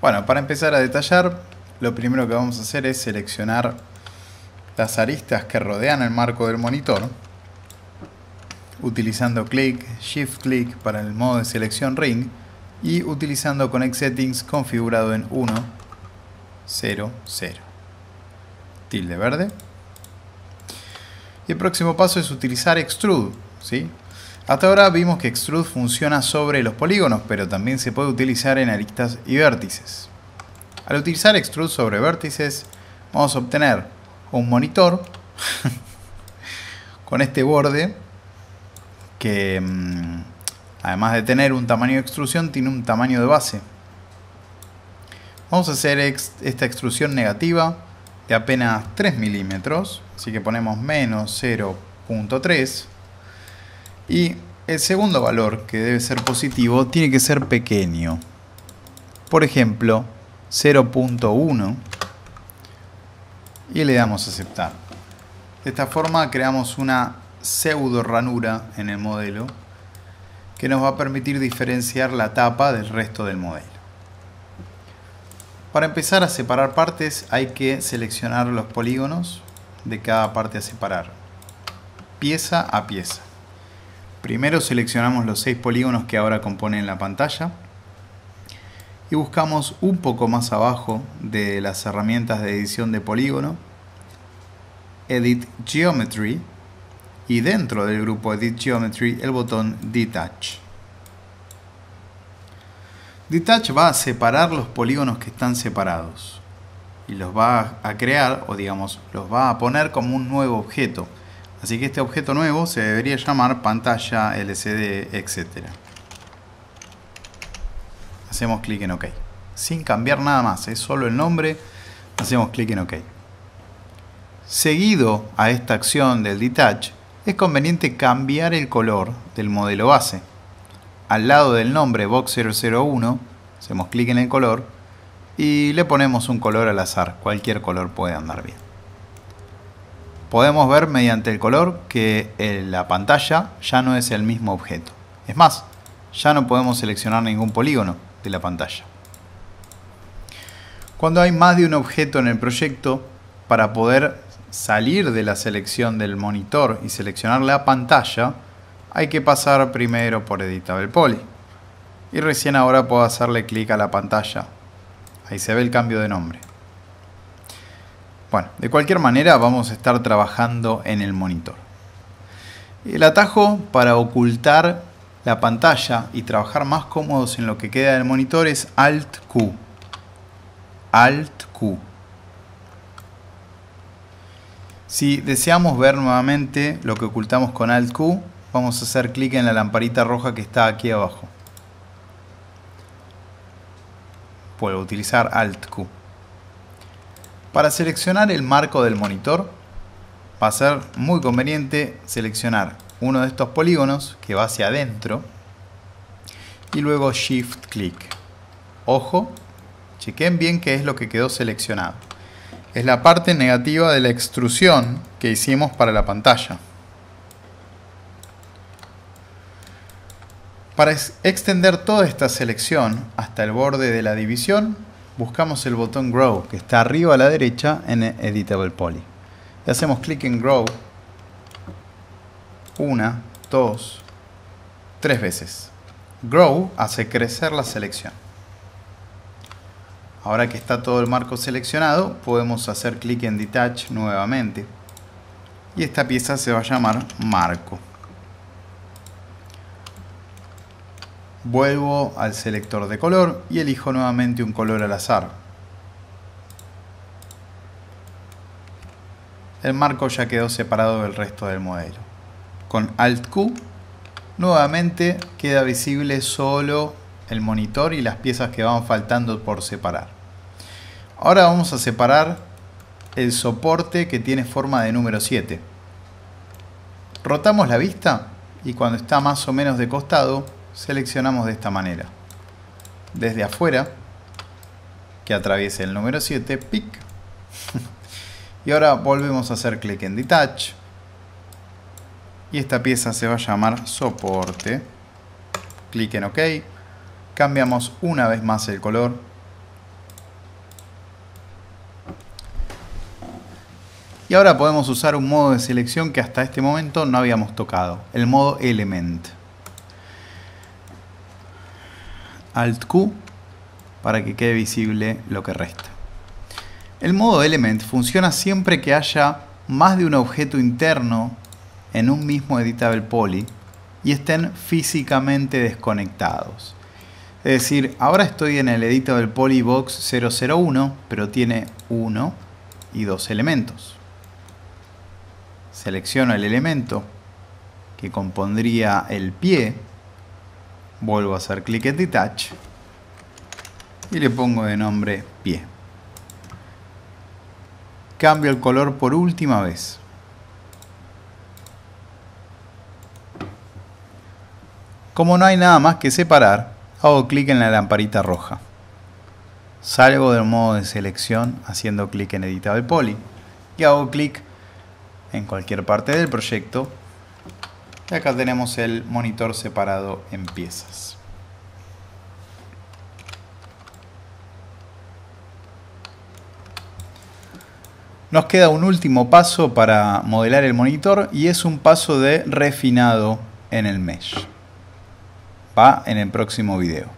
Bueno, para empezar a detallar, lo primero que vamos a hacer es seleccionar las aristas que rodean el marco del monitor utilizando clic, shift clic para el modo de selección ring y utilizando connect settings configurado en 1 0 0 tilde verde y el próximo paso es utilizar extrude ¿sí? Hasta ahora vimos que extrude funciona sobre los polígonos, pero también se puede utilizar en aristas y vértices. Al utilizar extrude sobre vértices, vamos a obtener un monitor con este borde que mm, además de tener un tamaño de extrusión, tiene un tamaño de base. Vamos a hacer esta extrusión negativa de apenas 3 milímetros, así que ponemos menos 0.3 y el segundo valor, que debe ser positivo, tiene que ser pequeño. Por ejemplo, 0.1 y le damos a aceptar. De esta forma creamos una pseudo ranura en el modelo que nos va a permitir diferenciar la tapa del resto del modelo. Para empezar a separar partes hay que seleccionar los polígonos de cada parte a separar, pieza a pieza. Primero seleccionamos los seis polígonos que ahora componen la pantalla y buscamos un poco más abajo de las herramientas de edición de polígono, Edit Geometry y dentro del grupo Edit Geometry el botón Detach. Detach va a separar los polígonos que están separados y los va a crear o digamos los va a poner como un nuevo objeto Así que este objeto nuevo se debería llamar pantalla, LCD, etc. Hacemos clic en OK. Sin cambiar nada más, es solo el nombre. Hacemos clic en OK. Seguido a esta acción del detach, es conveniente cambiar el color del modelo base. Al lado del nombre Box 001, hacemos clic en el color y le ponemos un color al azar. Cualquier color puede andar bien podemos ver mediante el color que eh, la pantalla ya no es el mismo objeto. Es más, ya no podemos seleccionar ningún polígono de la pantalla. Cuando hay más de un objeto en el proyecto, para poder salir de la selección del monitor y seleccionar la pantalla, hay que pasar primero por Editable Poly. Y recién ahora puedo hacerle clic a la pantalla. Ahí se ve el cambio de nombre. Bueno, de cualquier manera vamos a estar trabajando en el monitor. El atajo para ocultar la pantalla y trabajar más cómodos en lo que queda del monitor es Alt Q. Alt Q. Si deseamos ver nuevamente lo que ocultamos con Alt Q, vamos a hacer clic en la lamparita roja que está aquí abajo. Puedo utilizar Alt Q. Para seleccionar el marco del monitor va a ser muy conveniente seleccionar uno de estos polígonos que va hacia adentro y luego shift click Ojo, chequen bien qué es lo que quedó seleccionado. Es la parte negativa de la extrusión que hicimos para la pantalla. Para extender toda esta selección hasta el borde de la división, buscamos el botón Grow, que está arriba a la derecha en Editable Poly. Y hacemos clic en Grow una, dos, tres veces. Grow hace crecer la selección. Ahora que está todo el marco seleccionado, podemos hacer clic en Detach nuevamente. Y esta pieza se va a llamar Marco. Vuelvo al selector de color y elijo nuevamente un color al azar. El marco ya quedó separado del resto del modelo. Con Alt Q nuevamente queda visible solo el monitor y las piezas que van faltando por separar. Ahora vamos a separar el soporte que tiene forma de número 7. Rotamos la vista y cuando está más o menos de costado seleccionamos de esta manera. Desde afuera, que atraviese el número 7, pic. y ahora volvemos a hacer clic en Detach. Y esta pieza se va a llamar soporte. Clic en OK. Cambiamos una vez más el color. Y ahora podemos usar un modo de selección que hasta este momento no habíamos tocado, el modo Element. Alt Q para que quede visible lo que resta. El modo element funciona siempre que haya más de un objeto interno en un mismo editable poly y estén físicamente desconectados. Es decir, ahora estoy en el editable poly box 001, pero tiene uno y dos elementos. Selecciono el elemento que compondría el pie Vuelvo a hacer clic en Detach. Y le pongo de nombre pie. Cambio el color por última vez. Como no hay nada más que separar, hago clic en la lamparita roja. Salgo del modo de selección haciendo clic en Editable Poly y hago clic en cualquier parte del proyecto y acá tenemos el monitor separado en piezas. Nos queda un último paso para modelar el monitor y es un paso de refinado en el mesh. Va en el próximo video.